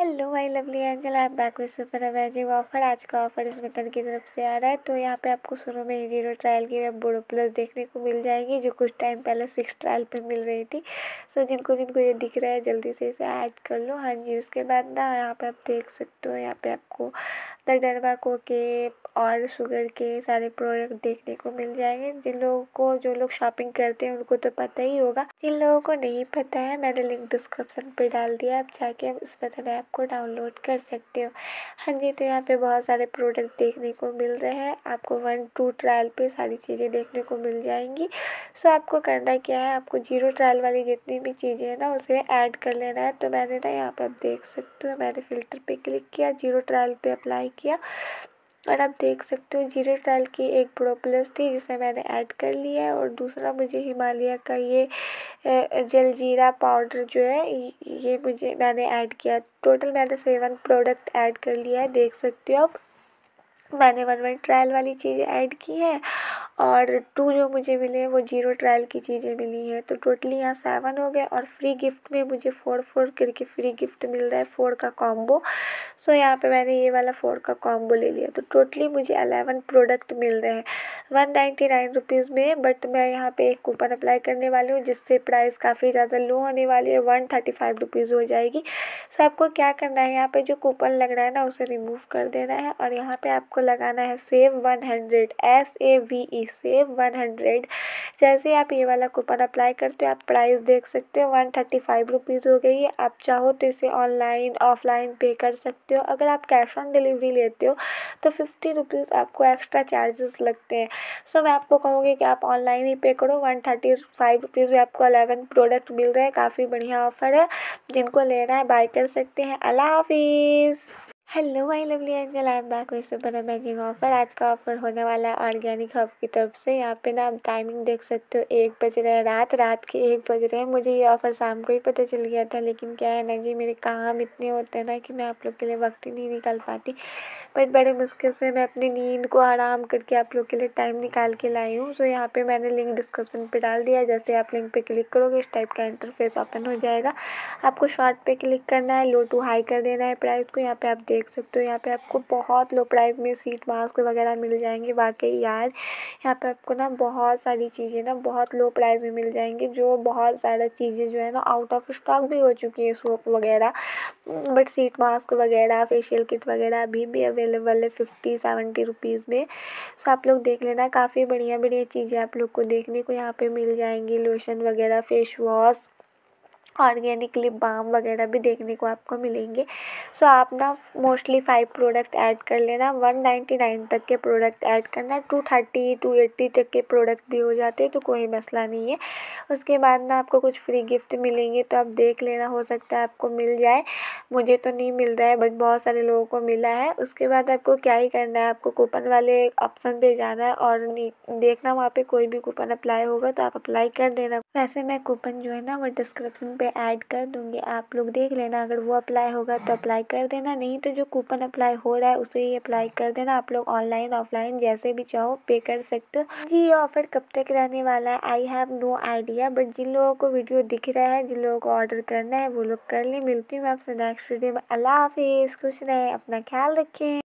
hello I lovely angel आप back with super amazing offer आज का ऑफर इस मितन की तरफ से आ रहा है तो यहाँ पे आपको शुरू में ही जीरो ट्रायल की वेब बोडो प्लस देखने को मिल जाएगी जो कुछ टाइम पहले सिक्स ट्रायल पे मिल रही थी सो जिनको जिनको ये दिख रहा है जल्दी से इसे ऐड कर लो हाँ जी उसके बाद ना यहाँ पे आप देख सकते हो यहाँ पे आपको द डरवा को के और शुगर के सारे प्रोडक्ट देखने को मिल जाएंगे जिन लोगों को जो लोग शॉपिंग करते हैं उनको तो पता ही होगा जिन लोगों को नहीं पता है मैंने लिंक डिस्क्रिप्शन पे डाल दिया आप जाके आप इस पता ऐप को डाउनलोड कर सकते हो हाँ जी तो यहाँ पे बहुत सारे प्रोडक्ट देखने को मिल रहे हैं आपको वन टू ट्रायल पर सारी चीज़ें देखने को मिल जाएंगी सो आपको करना क्या है आपको जीरो ट्रायल वाली जितनी भी चीज़ें हैं ना उसे ऐड कर लेना है तो मैंने ना यहाँ पर आप देख सकते हो मैंने फ़िल्टर पर क्लिक किया जीरो ट्रायल पर अप्लाई किया और आप देख सकते हो जीरो टाइल की एक प्रो प्लस थी जिसे मैंने ऐड कर लिया है और दूसरा मुझे हिमालय का ये जलजीरा पाउडर जो है ये मुझे मैंने ऐड किया टोटल मैंने सेवन प्रोडक्ट ऐड कर लिया है देख सकते हो आप मैंने वन वन ट्रायल वाली चीज़ें ऐड की हैं और टू जो मुझे मिले हैं वो जीरो ट्रायल की चीज़ें मिली हैं तो टोटली यहाँ सेवन हो गए और फ्री गिफ्ट में मुझे फोर फोर करके फ्री गिफ्ट मिल रहा है फोर का कॉम्बो सो यहाँ पे मैंने ये वाला फोर का कॉम्बो ले लिया तो टोटली मुझे अलेवन प्रोडक्ट मिल रहे हैं वन नाइन्टी नाइन रुपीज़ में बट मैं यहाँ पे एक कूपन अप्लाई करने वाली हूँ जिससे प्राइस काफ़ी ज़्यादा लो होने वाली है वन थर्टी फाइव रुपीज़ हो जाएगी सो so, आपको क्या करना है यहाँ पे जो कूपन लग रहा है ना उसे रिमूव कर देना है और यहाँ पे आपको लगाना है save one hundred S A V E save one hundred जैसे आप ये वाला कूपन अप्लाई करते हो आप प्राइस देख सकते हो वन थर्टी फाइव रुपीज़ हो गई है आप चाहो तो इसे ऑनलाइन ऑफलाइन पे कर सकते हो अगर आप कैश ऑन डिलीवरी लेते हो तो फिफ्टी रुपीज़ आपको एक्स्ट्रा चार्जेस लगते हैं सो मैं आपको कहूँगी कि आप ऑनलाइन ही पे करो वन थर्टी फाइव रुपीज़ में आपको अलेवन प्रोडक्ट मिल रहे हैं काफ़ी बढ़िया ऑफर है जिनको लेना है बाई कर सकते हैं अला हाफिज़ hello I lovely angel I am back with super amazing offer आज का ऑफर होने वाला है ऑर्गेनिक हब की तरफ से यहाँ पे ना आप टाइमिंग देख सकते हो एक बज रहे हैं रात रात के एक बज रहे हैं मुझे ये ऑफ़र शाम को ही पता चल गया था लेकिन क्या है ना जी मेरे काम इतने होते हैं ना कि मैं आप लोग के लिए वक्त ही नहीं निकाल पाती बट बड़े मुश्किल से मैं अपनी नींद को आराम करके आप लोग के लिए टाइम निकाल के लाई हूँ सो यहाँ पर मैंने लिंक डिस्क्रिप्शन पर डाल दिया जैसे आप लिंक पर क्लिक करोगे इस टाइप का इंटरफेस ओपन हो जाएगा आपको शॉर्ट पर क्लिक करना है लो टू हाई कर देना है प्राइस को यहाँ पर आप देख देख सकते हो यहाँ पे आपको बहुत लो प्राइस में सीट मास्क वगैरह मिल जाएंगे वाकई यार यहाँ पे आपको ना बहुत सारी चीज़ें ना बहुत लो प्राइस में मिल जाएंगी जो बहुत ज़्यादा चीज़ें जो है ना आउट ऑफ स्टॉक भी हो चुकी है सोप वगैरह बट सीट मास्क वगैरह फेशियल किट वगैरह अभी भी अवेलेबल है फिफ्टी सेवेंटी रुपीज़ में सो आप लोग देख लेना काफ़ी बढ़िया बढ़िया चीज़ें आप लोग को देखने को यहाँ पर मिल जाएंगी लोशन वगैरह face wash organic lip balm वगैरह भी देखने को आपको मिलेंगे सो आप ना मोस्टली फाइव प्रोडक्ट ऐड कर लेना वन नाइन्टी नाइन तक के प्रोडक्ट ऐड करना टू थर्टी टू एट्टी तक के प्रोडक्ट भी हो जाते हैं तो कोई मसला नहीं है उसके बाद ना आपको कुछ फ्री गिफ्ट मिलेंगे तो आप देख लेना हो सकता है आपको मिल जाए मुझे तो नहीं मिल रहा है बट बहुत सारे लोगों को मिला है उसके बाद आपको क्या ही करना है आपको कूपन वाले ऑप्शन पर जाना है और देखना वहाँ पर कोई भी कूपन अप्लाई होगा तो आप अप्लाई कर देना वैसे मैं कूपन जो है ना वो डिस्क्रिप्शन पे मैं ऐड कर दूंगी आप लोग देख लेना अगर वो अप्लाई होगा तो अप्लाई कर देना नहीं तो जो कूपन अप्लाई हो रहा है उसे ही अप्लाई कर देना आप लोग ऑनलाइन ऑफलाइन जैसे भी चाहो पे कर सकते हो जी ये ऑफ़र कब तक रहने वाला है I have no idea but जिन लोगों को वीडियो दिख रहा है जिन लोगों को ऑर्डर करना है वो लोग कर ले मिलती हूँ आपसे नेक्स्ट वीडियो में अल्लाह हाफिज़ खुश रहें अपना ख्याल रखें